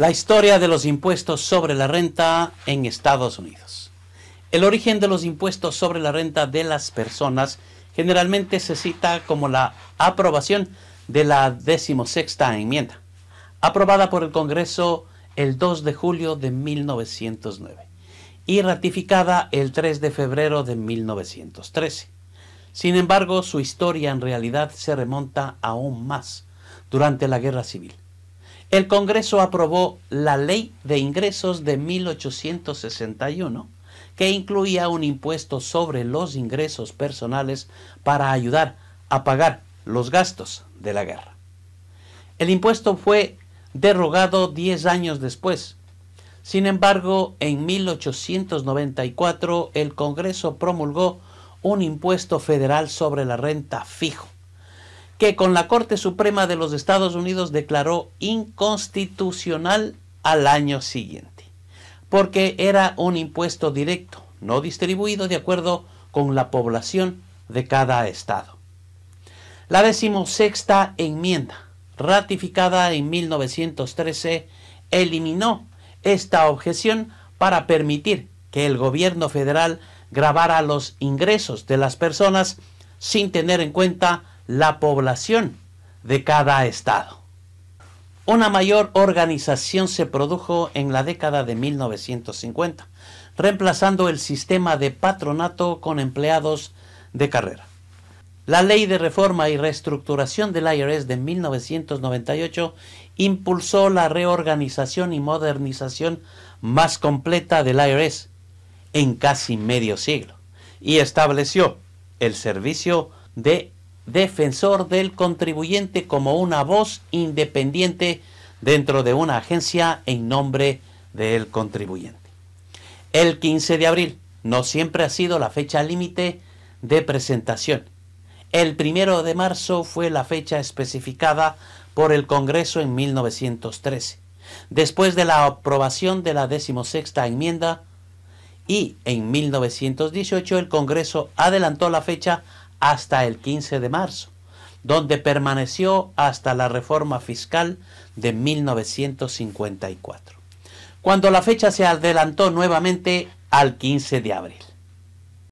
La historia de los impuestos sobre la renta en Estados Unidos. El origen de los impuestos sobre la renta de las personas generalmente se cita como la aprobación de la decimosexta enmienda, aprobada por el Congreso el 2 de julio de 1909 y ratificada el 3 de febrero de 1913. Sin embargo, su historia en realidad se remonta aún más durante la Guerra Civil el Congreso aprobó la Ley de Ingresos de 1861, que incluía un impuesto sobre los ingresos personales para ayudar a pagar los gastos de la guerra. El impuesto fue derogado 10 años después. Sin embargo, en 1894 el Congreso promulgó un impuesto federal sobre la renta fijo, que con la Corte Suprema de los Estados Unidos declaró inconstitucional al año siguiente, porque era un impuesto directo, no distribuido de acuerdo con la población de cada estado. La decimosexta enmienda, ratificada en 1913, eliminó esta objeción para permitir que el gobierno federal grabara los ingresos de las personas sin tener en cuenta la población de cada estado. Una mayor organización se produjo en la década de 1950, reemplazando el sistema de patronato con empleados de carrera. La ley de reforma y reestructuración del IRS de 1998 impulsó la reorganización y modernización más completa del IRS en casi medio siglo y estableció el servicio de defensor del contribuyente como una voz independiente dentro de una agencia en nombre del contribuyente. El 15 de abril no siempre ha sido la fecha límite de presentación. El primero de marzo fue la fecha especificada por el Congreso en 1913, después de la aprobación de la decimosexta enmienda, y en 1918 el Congreso adelantó la fecha hasta el 15 de marzo, donde permaneció hasta la reforma fiscal de 1954, cuando la fecha se adelantó nuevamente al 15 de abril.